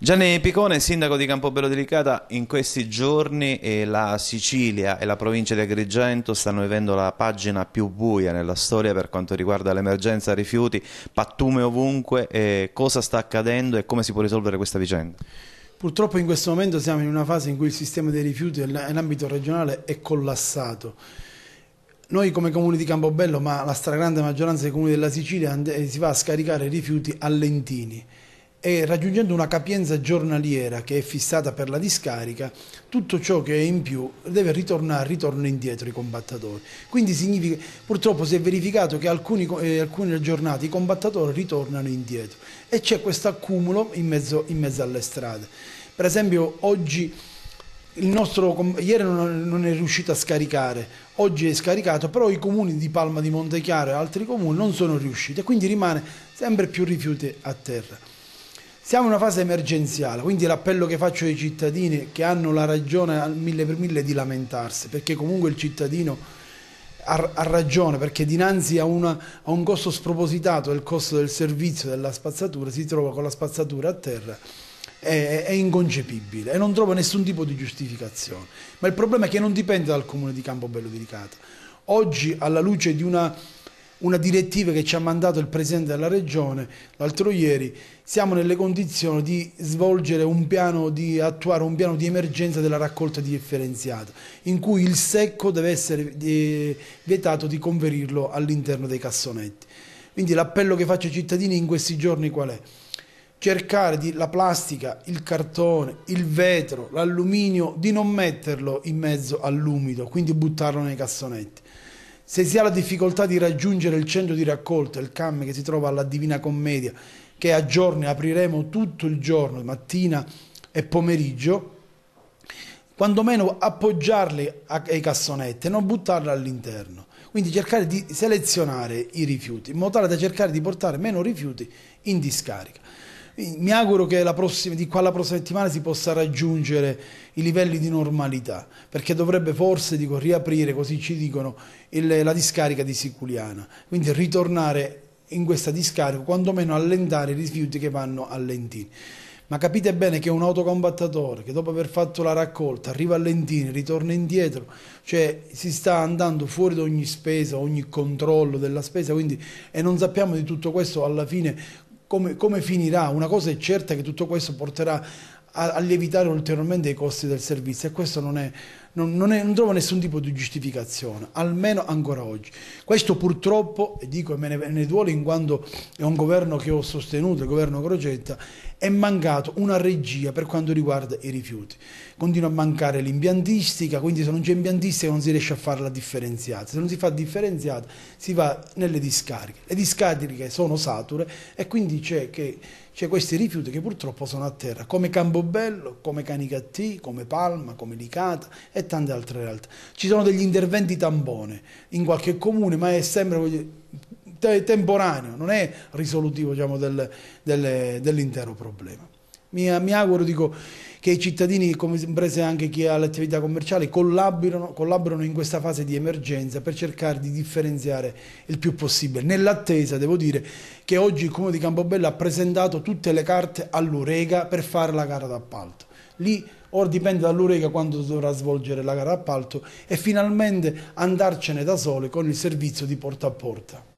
Gianni Picone, sindaco di Campobello Delicata, in questi giorni eh, la Sicilia e la provincia di Agrigento stanno vivendo la pagina più buia nella storia per quanto riguarda l'emergenza rifiuti, pattume ovunque, eh, cosa sta accadendo e come si può risolvere questa vicenda? Purtroppo in questo momento siamo in una fase in cui il sistema dei rifiuti in ambito regionale è collassato. Noi come comuni di Campobello, ma la stragrande maggioranza dei comuni della Sicilia, eh, si va a scaricare rifiuti a Lentini e raggiungendo una capienza giornaliera che è fissata per la discarica, tutto ciò che è in più deve ritornare, ritorna indietro i combattatori. Quindi significa, purtroppo si è verificato che alcuni, eh, alcune giornate i combattatori ritornano indietro e c'è questo accumulo in mezzo, in mezzo alle strade. Per esempio oggi il nostro, ieri non, è riuscito a scaricare, oggi è scaricato, però i comuni di Palma di Montechiaro e altri comuni non sono riusciti e quindi rimane sempre più rifiuti a terra. Siamo in una fase emergenziale, quindi l'appello che faccio ai cittadini che hanno la ragione al mille per mille di lamentarsi, perché comunque il cittadino ha, ha ragione, perché dinanzi a, una, a un costo spropositato del costo del servizio della spazzatura si trova con la spazzatura a terra è, inconcepibile e non trova nessun tipo di giustificazione. Ma il problema è che non dipende dal comune di Campobello di Ricata. Oggi, alla luce di una una direttiva che ci ha mandato il Presidente della Regione l'altro ieri, siamo nelle condizioni di svolgere un piano, di attuare un piano di emergenza della raccolta differenziata, in cui il secco deve essere eh, vietato di conferirlo all'interno dei cassonetti. Quindi l'appello che faccio ai cittadini in questi giorni qual è? cercare di, la plastica, il cartone, il vetro, l'alluminio, di non metterlo in mezzo all'umido, quindi buttarlo nei cassonetti se si ha la difficoltà di raggiungere il centro di raccolta, il CAM che si trova alla Divina Commedia, che a giorni apriremo tutto il giorno, mattina e pomeriggio, quantomeno appoggiarli ai cassonetti e non buttarli all'interno. Quindi cercare di selezionare i rifiuti, in modo tale da cercare di portare meno rifiuti in discarica mi auguro che prossima, di qua alla prossima settimana si possa raggiungere i livelli di normalità, perché dovrebbe forse dico, riaprire, così ci dicono, il, la discarica di Siculiana. Quindi ritornare in questa discarica, quantomeno allentare i rifiuti che vanno a Lentini. Ma capite bene che un autocombattatore che dopo aver fatto la raccolta arriva a Lentini, ritorna indietro, cioè si sta andando fuori da ogni spesa, ogni controllo della spesa, quindi, e non sappiamo di tutto questo alla fine come, come finirà. Una cosa è certa che tutto questo porterà a, a lievitare ulteriormente i costi del servizio e questo non è, non, non, è, non, trovo nessun tipo di giustificazione, almeno ancora oggi. Questo purtroppo, e dico e me ne, ne duole in quanto è un governo che ho sostenuto, il governo Crocetta, è mancato una regia per quanto riguarda i rifiuti. Continua a mancare l'impiantistica, quindi se non c'è impiantistica non si riesce a fare la differenziata. Se non si fa differenziata si va nelle discariche. Le discariche sono sature e quindi c'è che c'è questi rifiuti che purtroppo sono a terra, come Campobello, come Canicattì, come Palma, come Licata e tante altre realtà. Ci sono degli interventi tampone in qualche comune, ma è sempre te temporaneo, non è risolutivo diciamo, del, del, dell'intero problema. Mi, mi auguro dico, che i cittadini, come imprese anche chi ha le attività commerciali, collaborino in questa fase di emergenza per cercare di differenziare il più possibile. Nell'attesa, devo dire, che oggi il Comune di Campobello ha presentato tutte le carte all'Urega per fare la gara d'appalto. Lì Ora dipende dall'Ureca quando dovrà svolgere la gara appalto e finalmente andarcene da sole con il servizio di porta a porta.